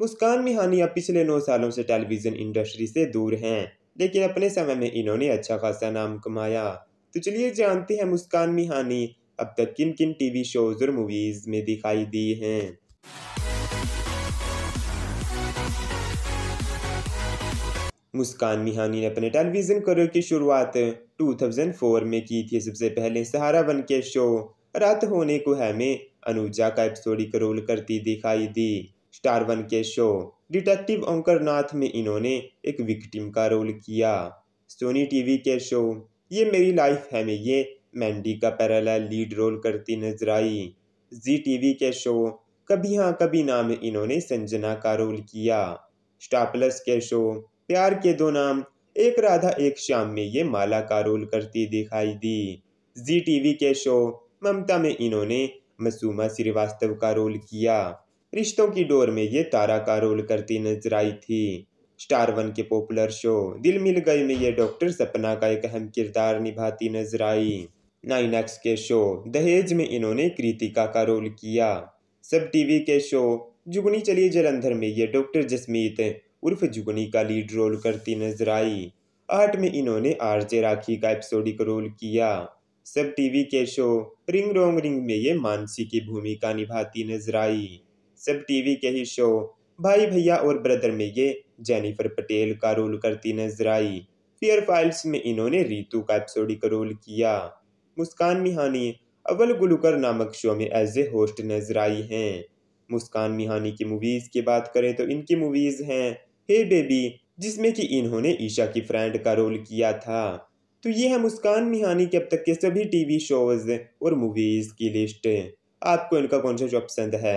मुस्कान मिहानिया पिछले नौ सालों से टेलीविज़न इंडस्ट्री से दूर हैं लेकिन अपने समय में इन्होंने अच्छा खासा नाम कमाया तो चलिए जानते हैं मुस्कान मिहानी अब तक किन किन टीवी शोज और मूवीज में दिखाई दी हैं मुस्कान मिहानी ने अपने टेलीविजन करियर की शुरुआत 2004 में की थी सबसे पहले सहारा वन के शो रात होने को है में अनुजा का एपिसोडिक रोल करती दिखाई दी स्टार वन के शो डिटेक्टिव ओंकर नाथ में इन्होंने एक विक्टिम का रोल किया सोनी टीवी के शो ये मेरी लाइफ है में ये मैंडी का पैरेलल लीड रोल करती नजर आई जी टीवी के शो कभी हाँ कभी ना में इन्होंने संजना का रोल किया स्टार प्लस के शो प्यार के दो नाम एक राधा एक श्याम में ये माला का रोल करती दिखाई दी जी टीवी के शो ममता में इन्होंने मसूमा श्रीवास्तव का रोल किया रिश्तों की डोर में ये तारा का रोल करती नजर आई थी स्टार वन के पॉपुलर शो दिल मिल गई में ये डॉक्टर सपना का एक अहम किरदार निभाती नजर आई नाइन एक्स के शो दहेज में इन्होंने कृतिका का रोल किया सब टीवी के शो जुगनी चलिए जलंधर में ये डॉक्टर जसमीत उर्फ जुगनी का लीड रोल करती नजर आई आर्ट में इन्होंने आरजे राखी का एपिसोडिक रोल किया सब टीवी के शो रिंग रोंग रिंग में ये मानसी की भूमिका निभाती नजर आई सब टीवी के ही शो भाई भैया और ब्रदर में ये जेनिफर पटेल का रोल करती नजर आई फियर फाइल्स में इन्होंने रीतू का एपिसोडिक रोल किया मुस्कान मिहानी अव्वल गुलकर नामक शो में एज ए होस्ट नजर आई हैं मुस्कान मिहानी की मूवीज़ की बात करें तो इनकी मूवीज़ हैं हे बेबी जिसमें कि इन्होंने ईशा की फ्रेंड का रोल किया था तो ये है मुस्कान मिहानी के अब तक के सभी टीवी शोज़ और मूवीज़ की लिस्ट आपको इनका कौन सा शो पसंद है